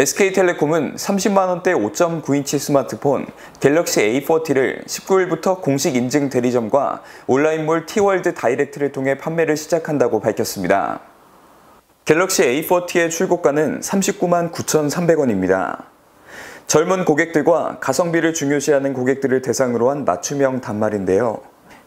SK텔레콤은 30만원대 5.9인치 스마트폰 갤럭시 A40를 19일부터 공식 인증 대리점과 온라인몰 티월드 다이렉트를 통해 판매를 시작한다고 밝혔습니다. 갤럭시 A40의 출고가는 39만 9,300원입니다. 젊은 고객들과 가성비를 중요시하는 고객들을 대상으로 한 맞춤형 단말인데요.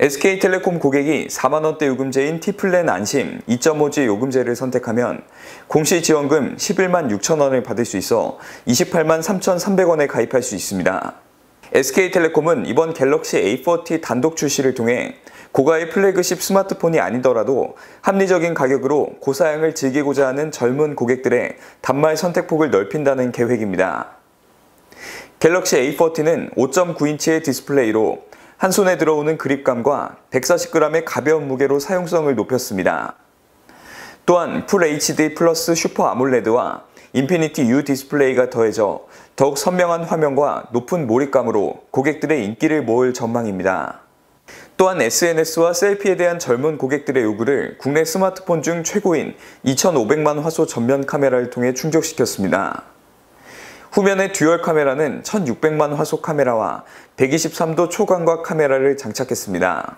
SK텔레콤 고객이 4만원대 요금제인 티플랜 안심 2.5G 요금제를 선택하면 공시지원금 11만 6천원을 받을 수 있어 28만 3,300원에 가입할 수 있습니다. SK텔레콤은 이번 갤럭시 A40 단독 출시를 통해 고가의 플래그십 스마트폰이 아니더라도 합리적인 가격으로 고사양을 즐기고자 하는 젊은 고객들의 단말 선택폭을 넓힌다는 계획입니다. 갤럭시 A40는 5.9인치의 디스플레이로 한 손에 들어오는 그립감과 140g의 가벼운 무게로 사용성을 높였습니다. 또한 풀 HD 플러스 슈퍼 아몰레드와 인피니티 U 디스플레이가 더해져 더욱 선명한 화면과 높은 몰입감으로 고객들의 인기를 모을 전망입니다. 또한 SNS와 셀피에 대한 젊은 고객들의 요구를 국내 스마트폰 중 최고인 2,500만 화소 전면 카메라를 통해 충족시켰습니다. 후면의 듀얼 카메라는 1600만 화소 카메라와 123도 초광각 카메라를 장착했습니다.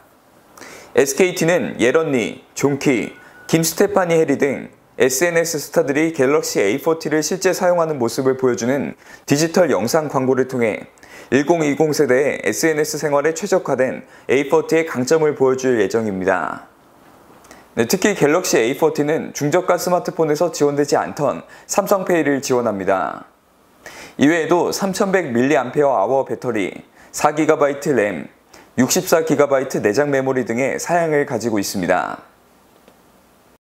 SKT는 예런니, 존키, 김스테파니 해리 등 SNS 스타들이 갤럭시 A40를 실제 사용하는 모습을 보여주는 디지털 영상 광고를 통해 1020 세대의 SNS 생활에 최적화된 A40의 강점을 보여줄 예정입니다. 네, 특히 갤럭시 A40는 중저가 스마트폰에서 지원되지 않던 삼성페이를 지원합니다. 이외에도 3100mAh 배터리, 4GB 램, 64GB 내장 메모리 등의 사양을 가지고 있습니다.